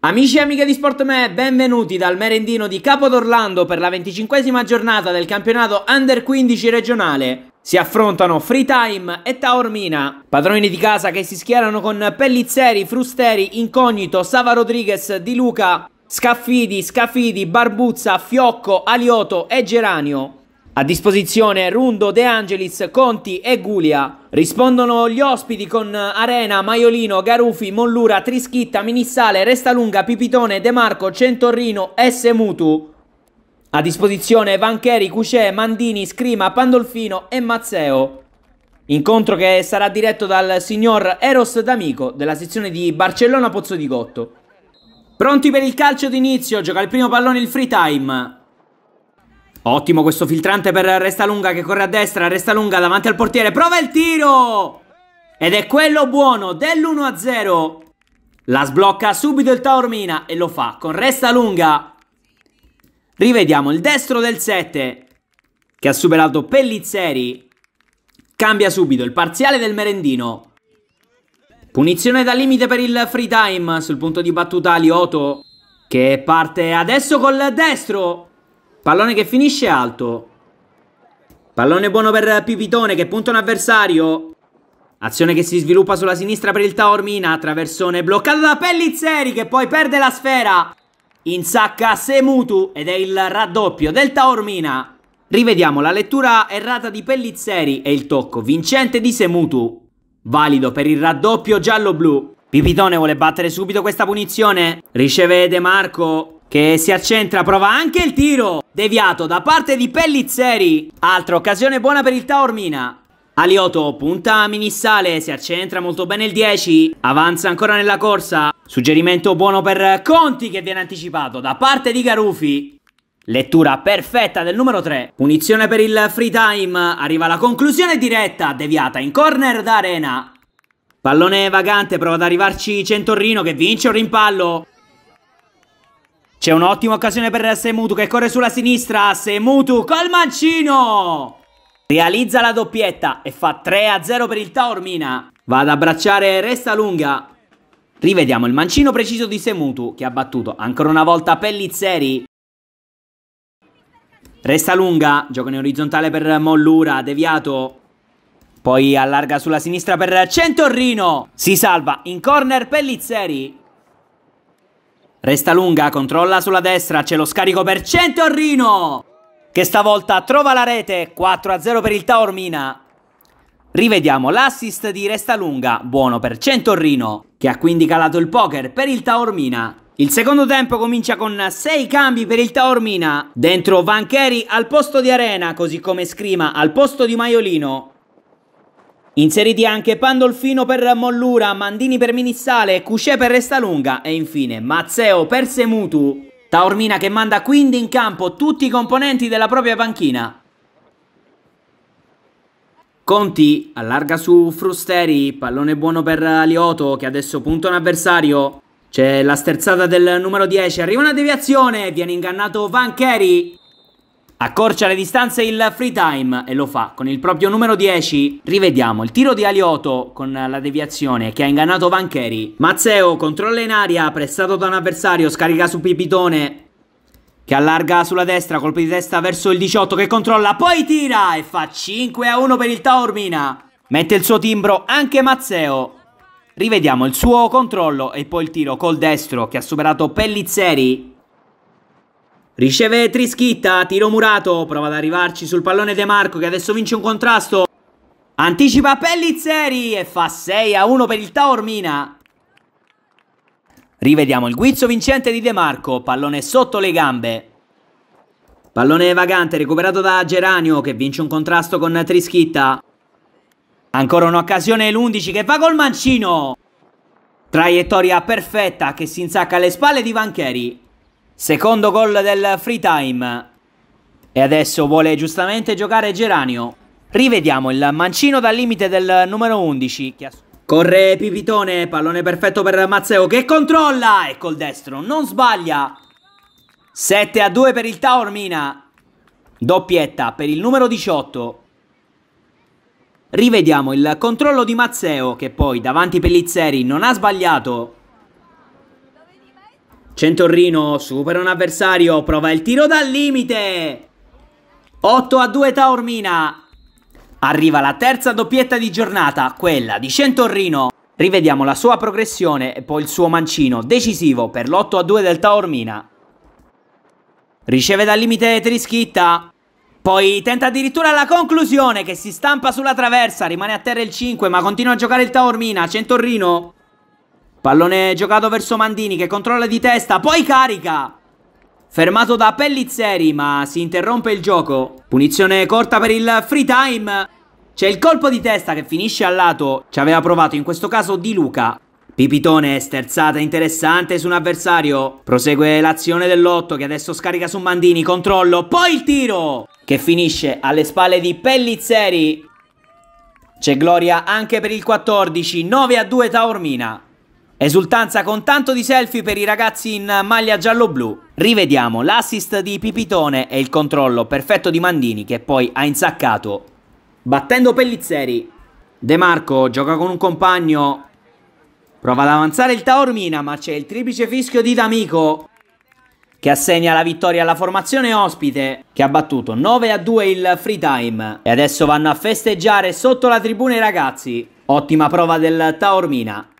Amici e amiche di Sportme, benvenuti dal merendino di Capodorlando per la venticinquesima giornata del campionato Under 15 regionale. Si affrontano Free Time e Taormina, padroni di casa che si schierano con Pellizzeri, Frusteri, Incognito, Sava Rodriguez, Di Luca, Scaffidi, Scafidi, Barbuzza, Fiocco, Alioto e Geranio. A disposizione Rundo, De Angelis, Conti e Guglia. Rispondono gli ospiti con Arena, Maiolino, Garufi, Mollura, Trischitta, Minissale, Restalunga, Pipitone, De Marco, Centorrino, S. Mutu. A disposizione Vancheri, Cucè, Mandini, Scrima, Pandolfino e Mazzeo. Incontro che sarà diretto dal signor Eros D'Amico della sezione di Barcellona Pozzo di Gotto. Pronti per il calcio d'inizio, gioca il primo pallone il free time. Ottimo questo filtrante per resta lunga che corre a destra, resta lunga davanti al portiere, prova il tiro! Ed è quello buono dell'1-0. La sblocca subito il Taormina e lo fa con resta lunga. Rivediamo il destro del 7 che ha superato Pellizzeri. Cambia subito il parziale del Merendino. Punizione da limite per il free time sul punto di battuta Lioto che parte adesso col destro. Pallone che finisce alto. Pallone buono per Pipitone che punta un avversario. Azione che si sviluppa sulla sinistra per il Taormina. Traversone bloccato da Pellizzeri che poi perde la sfera. Insacca Semutu ed è il raddoppio del Taormina. Rivediamo la lettura errata di Pellizzeri e il tocco vincente di Semutu. Valido per il raddoppio giallo-blu. Pipitone vuole battere subito questa punizione. Riceve De Marco che si accentra, prova anche il tiro. Deviato da parte di Pellizzeri. Altra occasione buona per il Taormina. Alioto punta a Minissale, si accentra molto bene il 10, avanza ancora nella corsa. Suggerimento buono per Conti che viene anticipato da parte di Garufi. Lettura perfetta del numero 3. Punizione per il free time, arriva la conclusione diretta, deviata in corner d'arena. Pallone vagante, prova ad arrivarci Centorrino che vince un rimpallo. C'è un'ottima occasione per Semutu che corre sulla sinistra. Semutu col mancino! Realizza la doppietta e fa 3-0 per il Taormina. Va ad abbracciare Resta Lunga. Rivediamo il mancino preciso di Semutu che ha battuto ancora una volta Pellizzeri. Resta lunga, gioco in orizzontale per Mollura, deviato. Poi allarga sulla sinistra per Centorrino. Si salva in corner Pellizzeri. Resta lunga, controlla sulla destra, c'è lo scarico per Centorrino! Che stavolta trova la rete, 4-0 per il Taormina. Rivediamo l'assist di Resta lunga, buono per Centorrino, che ha quindi calato il poker per il Taormina. Il secondo tempo comincia con 6 cambi per il Taormina. Dentro Vancheri al posto di Arena, così come Scrima al posto di Maiolino. Inseriti anche Pandolfino per Mollura, Mandini per Minissale, Cuscè per Restalunga e infine Mazzeo per Semutu. Taormina che manda quindi in campo tutti i componenti della propria panchina. Conti allarga su Frusteri, pallone buono per Lioto che adesso punta un avversario. C'è la sterzata del numero 10, arriva una deviazione, viene ingannato Vancheri. Accorcia le distanze il free time e lo fa con il proprio numero 10. Rivediamo il tiro di Alioto con la deviazione che ha ingannato Vancheri. Mazzeo controlla in aria, prestato da un avversario, scarica su Pipitone che allarga sulla destra, colpo di testa verso il 18 che controlla, poi tira e fa 5 a 1 per il Taormina. Mette il suo timbro anche Mazzeo. Rivediamo il suo controllo e poi il tiro col destro che ha superato Pellizzeri. Riceve Trischitta, tiro murato, prova ad arrivarci sul pallone De Marco che adesso vince un contrasto. Anticipa Pellizzeri e fa 6 a 1 per il Taormina. Rivediamo il guizzo vincente di De Marco, pallone sotto le gambe. Pallone vagante recuperato da Geranio che vince un contrasto con Trischitta. Ancora un'occasione l'11 che va col mancino. Traiettoria perfetta che si insacca alle spalle di Vancheri. Secondo gol del free time. E adesso vuole giustamente giocare Geranio. Rivediamo il mancino dal limite del numero 11. Corre Pivitone, pallone perfetto per Mazzeo che controlla e col destro non sbaglia. 7 a 2 per il Taormina. Doppietta per il numero 18. Rivediamo il controllo di Mazzeo che poi davanti Pellizzeri non ha sbagliato. Centorrino supera un avversario, prova il tiro dal limite. 8 a 2 Taormina. Arriva la terza doppietta di giornata, quella di Centorrino. Rivediamo la sua progressione e poi il suo mancino decisivo per l'8 a 2 del Taormina. Riceve dal limite Trischitta. Poi tenta addirittura la conclusione che si stampa sulla traversa, rimane a terra il 5 ma continua a giocare il Taormina, Centorrino Pallone giocato verso Mandini che controlla di testa, poi carica. Fermato da Pellizzeri ma si interrompe il gioco. Punizione corta per il free time. C'è il colpo di testa che finisce al lato. Ci aveva provato in questo caso Di Luca. Pipitone sterzata interessante su un avversario. Prosegue l'azione dell'otto che adesso scarica su Mandini. Controllo, poi il tiro che finisce alle spalle di Pellizzeri. C'è gloria anche per il 14, 9 a 2 Taormina. Esultanza con tanto di selfie per i ragazzi in maglia giallo-blu. Rivediamo l'assist di Pipitone e il controllo perfetto di Mandini che poi ha insaccato. Battendo Pellizzeri. De Marco gioca con un compagno. Prova ad avanzare il Taormina ma c'è il triplice fischio di D'Amico che assegna la vittoria alla formazione ospite che ha battuto 9 a 2 il free time e adesso vanno a festeggiare sotto la tribuna i ragazzi. Ottima prova del Taormina.